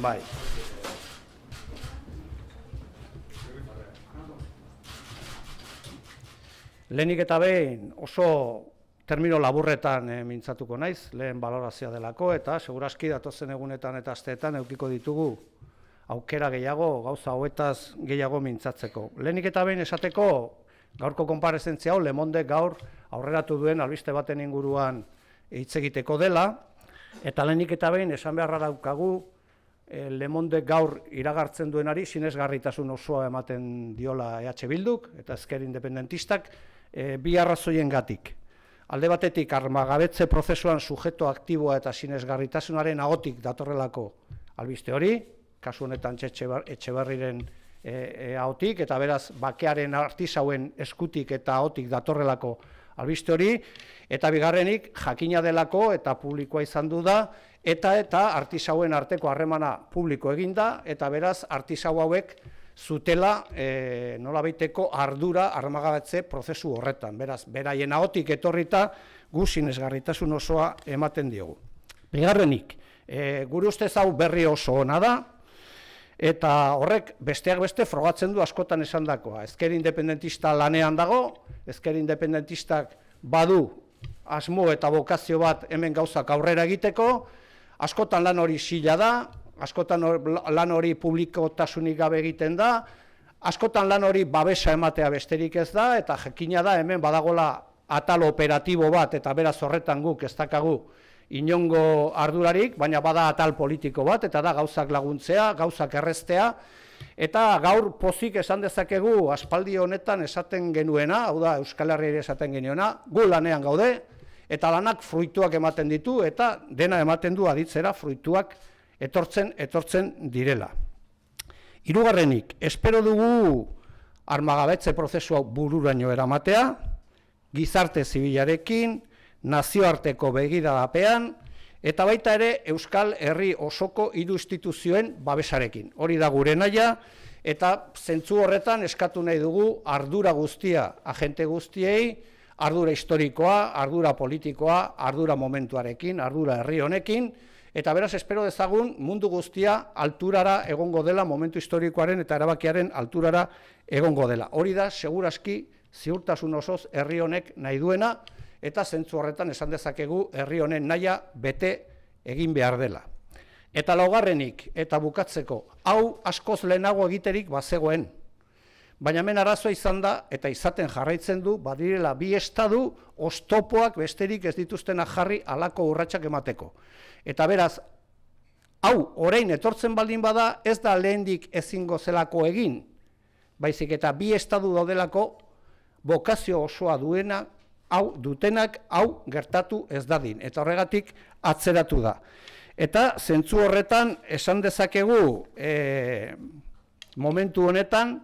Bai. Lehenik eta behin oso termino laburretan e, mintzatuko naiz, lehen balorazia delako, eta seguraski datozen egunetan eta asteetan eukiko ditugu aukera gehiago, gauza hoetaz gehiago mintzatzeko. Lehenik eta behin esateko, gaurko konparezentzia hau, lemonde gaur aurreratu duen albiste baten inguruan hitz egiteko dela, eta lehenik eta behin esan beharra daukagu, Eh, Lemonde gaur iragartzen duenari, sinesgarritasun osoa ematen diola EH bilduk, eta ezker independentistak, eh, bi arrazoien gatik. Alde batetik, armagabetze prozesuan sujeto aktiboa eta sinesgarritasunaren agotik datorrelako albiste hori, kasu honetan txetxe barriren eh, agotik, eta beraz, bakearen artisauen eskutik eta agotik datorrelako albiste hori, eta bigarrenik jakina delako eta publikoa izan du da, eta eta artisauen arteko harremana publiko eginda, eta beraz artisau hauek zutela e, eh, nola baiteko ardura armagabatze prozesu horretan. Beraz, beraien ahotik etorrita guzin esgarritasun osoa ematen diogu. Bigarrenik, e, gure ustez hau berri oso ona da, Eta horrek besteak beste frogatzen du askotan esandakoa. Ezker independentista lanean dago, ezker independentistak badu asmo eta bokazio bat hemen gauzak aurrera egiteko, askotan lan hori sila da, askotan lan hori publikotasunik gabe egiten da, askotan lan hori babesa ematea besterik ez da, eta jakina da hemen badagola atal operatibo bat, eta beraz horretan guk ez dakagu, inongo ardurarik, baina bada atal politiko bat, eta da gauzak laguntzea, gauzak erreztea, eta gaur pozik esan dezakegu aspaldi honetan esaten genuena, hau da Euskal Herriere esaten genuena, gu lanean gaude, eta lanak fruituak ematen ditu, eta dena ematen du aditzera fruituak etortzen etortzen direla. Hirugarrenik espero dugu armagabetze prozesua bururaino eramatea, gizarte zibilarekin, nazioarteko begiradapean, eta baita ere Euskal Herri osoko hiru instituzioen babesarekin. Hori da gure naia, eta zentzu horretan eskatu nahi dugu ardura guztia, agente guztiei, ardura historikoa, ardura politikoa, ardura momentuarekin, ardura herri honekin, eta beraz espero dezagun mundu guztia alturara egongo dela, momentu historikoaren eta erabakiaren alturara egongo dela. Hori da, seguraski, ziurtasun osoz herri honek nahi duena, eta zentzu horretan esan dezakegu herri honen naia bete egin behar dela. Eta laugarrenik eta bukatzeko hau askoz lehenago egiterik bazegoen. Baina hemen arazoa izan da eta izaten jarraitzen du badirela bi estadu ostopoak besterik ez dituztena jarri alako urratsak emateko. Eta beraz hau orain etortzen baldin bada ez da lehendik ezingo zelako egin. Baizik eta bi estadu daudelako bokazio osoa duena hau dutenak hau gertatu ez dadin eta horregatik atzeratu da. Eta zentzu horretan esan dezakegu e, momentu honetan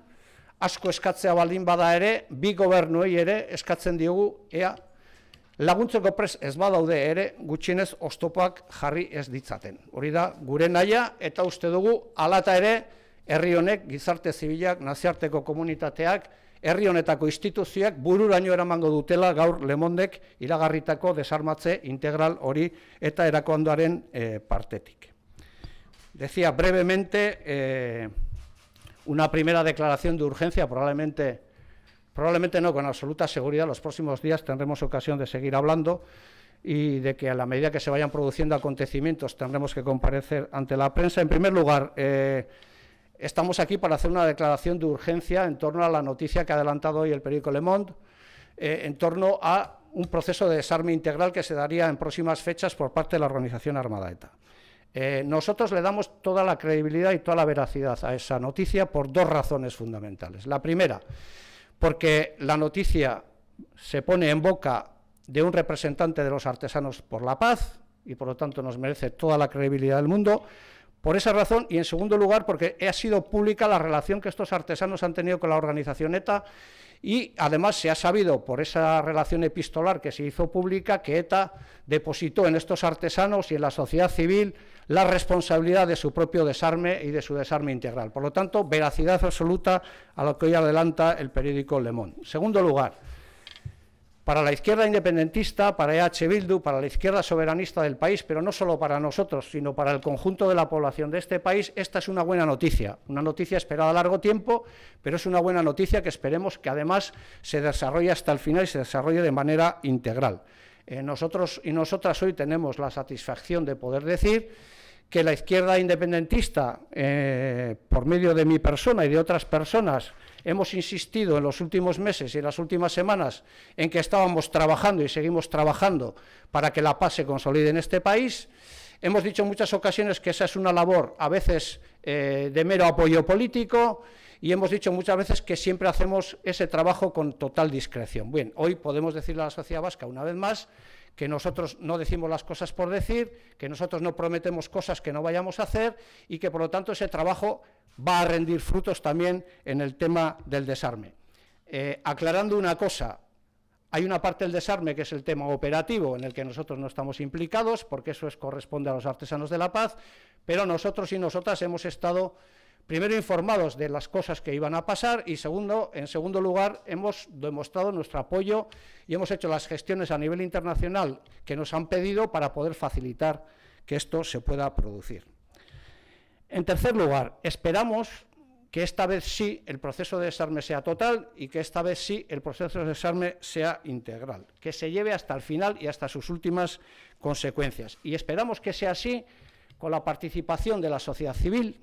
asko eskatzea baldin bada ere, bi gobernuei ere eskatzen diogu ea laguntzeko pres ez badaude ere gutxienez ostopak jarri ez ditzaten. Hori da gure naia eta uste dugu alata ere herri honek gizarte zibilak naziarteko komunitateak herri honetako instituzioak bururaino eramango dutela gaur Lemondek iragarritako desarmatze integral hori eta era eh, partetik. Decía brevemente eh, una primera declaración de urgencia, probablemente, probablemente no, con absoluta seguridad, los próximos días tendremos ocasión de seguir hablando y de que a la medida que se vayan produciendo acontecimientos tendremos que comparecer ante la prensa. En primer lugar, eh, Estamos aquí para hacer una declaración de urgencia en torno a la noticia que ha adelantado hoy el periódico Le Monde, eh, en torno a un proceso de desarme integral que se daría en próximas fechas por parte de la organización armada ETA. Eh, nosotros le damos toda la credibilidad y toda la veracidad a esa noticia por dos razones fundamentales. La primera, porque la noticia se pone en boca de un representante de los artesanos por la paz y por lo tanto nos merece toda la credibilidad del mundo, por esa razón, y en segundo lugar, porque ha sido pública la relación que estos artesanos han tenido con la organización ETA y además se ha sabido por esa relación epistolar que se hizo pública que ETA depositó en estos artesanos y en la sociedad civil la responsabilidad de su propio desarme y de su desarme integral. Por lo tanto, veracidad absoluta a lo que hoy adelanta el periódico Le Monde. Segundo lugar, para la izquierda independentista, para EH Bildu, para la izquierda soberanista del país, pero no solo para nosotros, sino para el conjunto de la población de este país, esta es una buena noticia, una noticia esperada a largo tiempo, pero es una buena noticia que esperemos que además se desarrolle hasta el final y se desarrolle de manera integral. Eh, nosotros y nosotras hoy tenemos la satisfacción de poder decir que la izquierda independentista, eh, por medio de mi persona y de otras personas, hemos insistido en los últimos meses y en las últimas semanas en que estábamos trabajando y seguimos trabajando para que la paz se consolide en este país. Hemos dicho en muchas ocasiones que esa es una labor a veces eh, de mero apoyo político y hemos dicho muchas veces que siempre hacemos ese trabajo con total discreción. Bien, hoy podemos decirle a la sociedad vasca una vez más que nosotros no decimos las cosas por decir, que nosotros no prometemos cosas que no vayamos a hacer y que por lo tanto ese trabajo va a rendir frutos también en el tema del desarme. Eh, aclarando una cosa, hay una parte del desarme que es el tema operativo, en el que nosotros no estamos implicados, porque eso es, corresponde a los artesanos de la paz, pero nosotros y nosotras hemos estado primero informados de las cosas que iban a pasar y segundo, en segundo lugar, hemos demostrado nuestro apoyo y hemos hecho las gestiones a nivel internacional que nos han pedido para poder facilitar que esto se pueda producir. En tercer lugar, esperamos que esta vez sí el proceso de desarme sea total y que esta vez sí el proceso de desarme sea integral, que se lleve hasta el final y hasta sus últimas consecuencias. Y esperamos que sea así con la participación de la sociedad civil,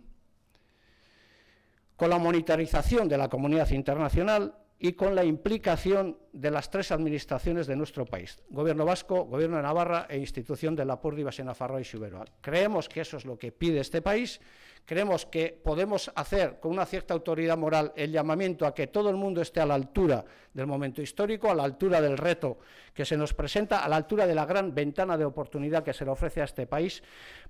con la monetarización de la comunidad internacional y con la implicación de las tres administraciones de nuestro país, Gobierno Vasco, Gobierno de Navarra e institución de la Púrdiva, Navarra y Subero. Creemos que eso es lo que pide este país, creemos que podemos hacer con una cierta autoridad moral el llamamiento a que todo el mundo esté a la altura del momento histórico, a la altura del reto que se nos presenta, a la altura de la gran ventana de oportunidad que se le ofrece a este país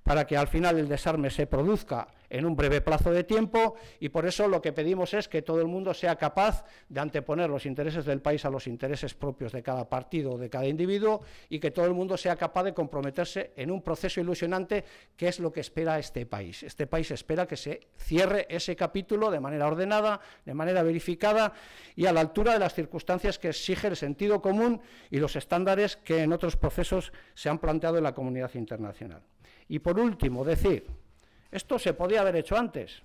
para que al final el desarme se produzca en un breve plazo de tiempo y por eso lo que pedimos es que todo el mundo sea capaz de anteponer los intereses del país a los intereses intereses propios de cada partido o de cada individuo y que todo el mundo sea capaz de comprometerse en un proceso ilusionante que es lo que espera este país. Este país espera que se cierre ese capítulo de manera ordenada, de manera verificada y a la altura de las circunstancias que exige el sentido común y los estándares que en otros procesos se han planteado en la comunidad internacional. Y por último, decir, esto se podía haber hecho antes.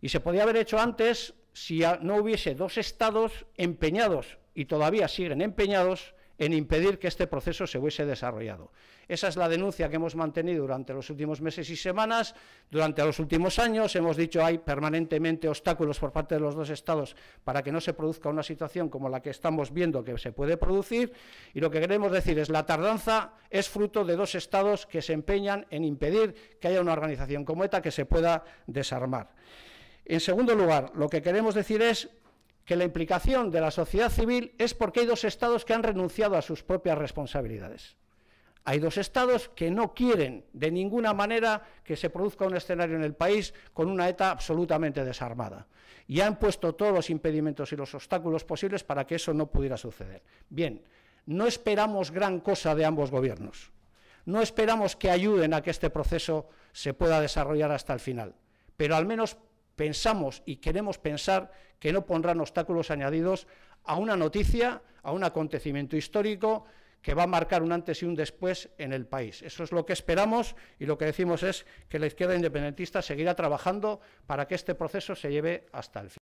Y se podía haber hecho antes si no hubiese dos estados empeñados y todavía siguen empeñados en impedir que este proceso se hubiese desarrollado. Esa es la denuncia que hemos mantenido durante los últimos meses y semanas, durante los últimos años. Hemos dicho hay permanentemente obstáculos por parte de los dos Estados para que no se produzca una situación como la que estamos viendo que se puede producir. Y lo que queremos decir es que la tardanza es fruto de dos Estados que se empeñan en impedir que haya una organización como ETA que se pueda desarmar. En segundo lugar, lo que queremos decir es que la implicación de la sociedad civil es porque hay dos estados que han renunciado a sus propias responsabilidades. Hay dos estados que no quieren de ninguna manera que se produzca un escenario en el país con una ETA absolutamente desarmada. Y han puesto todos los impedimentos y los obstáculos posibles para que eso no pudiera suceder. Bien, no esperamos gran cosa de ambos gobiernos. No esperamos que ayuden a que este proceso se pueda desarrollar hasta el final. Pero al menos pensamos y queremos pensar que no pondrán obstáculos añadidos a una noticia, a un acontecimiento histórico que va a marcar un antes y un después en el país. Eso es lo que esperamos y lo que decimos es que la izquierda independentista seguirá trabajando para que este proceso se lleve hasta el fin.